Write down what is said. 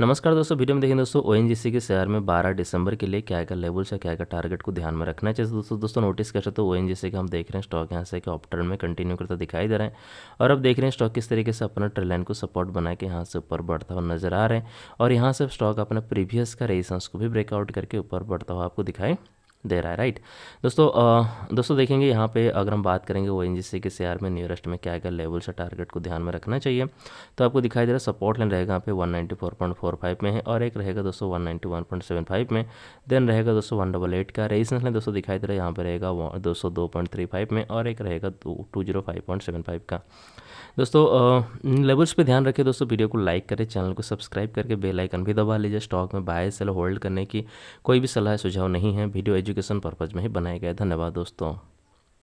नमस्कार दोस्तों वीडियो में देखें दोस्तों ओ के शेयर में 12 दिसंबर के लिए क्या क्या लेवल्स है क्या क्या टारगेट को ध्यान में रखना चाहिए दोस्तों दोस्तों नोटिस कर सकते हो ओ का हम देख रहे हैं स्टॉक यहाँ से ऑप्टर्न में कंटिन्यू करता दिखाई दे रहा है और अब देख रहे हैं स्टॉक किस तरीके से अपना ट्रेड लाइन को सपोर्ट बना के यहाँ से ऊपर बढ़ता हुआ नजर आ रहे हैं और यहाँ से स्टॉक अपने प्रीवियस का रेसेंस को भी ब्रेकआउट करके ऊपर बढ़ता हुआ आपको दिखाई दे रहा है राइट दोस्तों आ, दोस्तों देखेंगे यहाँ पे अगर हम बात करेंगे ओ एन जी सी के शेयर में नियरेस्ट में क्या क्या लेवल्स है टारगेट को ध्यान में रखना चाहिए तो आपको दिखाई दे रहा है सपोर्ट लाइन रहेगा यहाँ पे 194.45 में है और एक रहेगा दोस्तों 191.75 में देन रहेगा दोस्तों वन डबल एट का रेजिस्टेंस लाइन दोस्तों दिखाई दे रहा है यहाँ पे रहेगा दो दो पॉइंट थ्री फाइव में और एक रहेगा two zero five point seven five का दोस्तों लेवल्स पे ध्यान रखें दोस्तों वीडियो को लाइक करें चैनल को सब्सक्राइब करके बेल आइकन भी दबा लीजिए स्टॉक में बाय सेल होल्ड करने की कोई भी सलाह सुझाव नहीं है वीडियो एजुकेशन पर्पज़ में ही बनाया गया धन्यवाद दोस्तों